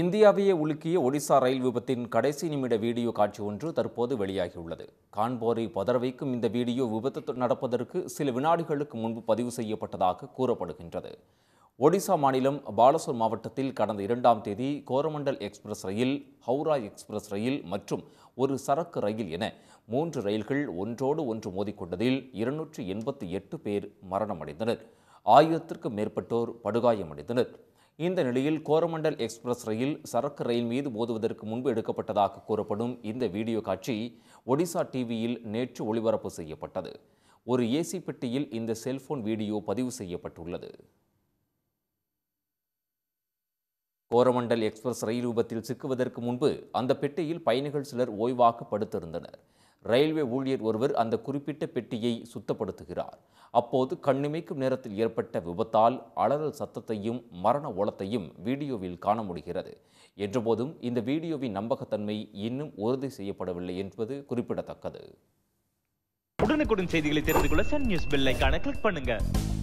இந்தியாவையே உலுக்கிய ஒடிசா ரயில் விபத்தின் கடைசி நிமிட வீடியோ காட்சி ஒன்று தற்போது வெளியாகியுள்ளது காண்போரை பதற வைக்கும் இந்த வீடியோ விபத்து நடப்பதற்கு சில வினாடிகளுக்கு முன்பு பதிவு செய்யப்பட்டதாக கூறப்படுகின்றது ஒடிசா மாநிலம் பாலசோர் மாவட்டத்தில் கடந்த இரண்டாம் தேதி கோரமண்டல் எக்ஸ்பிரஸ் ரயில் ஹவுரா எக்ஸ்பிரஸ் ரயில் மற்றும் ஒரு சரக்கு ரயில் என மூன்று ரயில்கள் ஒன்றோடு ஒன்று மோதிக்கொண்டதில் இருநூற்றி எண்பத்தி எட்டு பேர் மரணமடைந்தனர் ஆயிரத்திற்கும் மேற்பட்டோர் படுகாயமடைந்தனர் இந்த நிலையில் கோரமண்டல் எக்ஸ்பிரஸ் ரயில் சரக்கு ரயில் மீது மோதுவதற்கு முன்பு எடுக்கப்பட்டதாக கூறப்படும் இந்த வீடியோ காட்சி ஒடிசா டிவியில் நேற்று ஒளிபரப்பு செய்யப்பட்டது ஒரு ஏசி பெட்டியில் இந்த செல்போன் வீடியோ பதிவு செய்யப்பட்டுள்ளது கோரமண்டல் எக்ஸ்பிரஸ் ரயில் விபத்தில் சிக்குவதற்கு முன்பு அந்த பெட்டியில் பயணிகள் சிலர் ஓய்வாக படுத்திருந்தனர் ரயில்வே ஊழியர் ஒருவர் அந்த குறிப்பிட்ட பெட்டியை சுத்தப்படுத்துகிறார் அப்போது கண்ணிமைக்கும் நேரத்தில் ஏற்பட்ட விபத்தால் அலறல் சத்தத்தையும் மரண ஓலத்தையும் வீடியோவில் காண முடிகிறது என்றபோதும் இந்த வீடியோவின் நம்பகத்தன்மை இன்னும் உறுதி செய்யப்படவில்லை என்பது குறிப்பிடத்தக்கது உடனுக்குடன் செய்திகளை தெரிந்து கொள்ள சன் நியூஸ் பில்லை கிளிக் பண்ணுங்க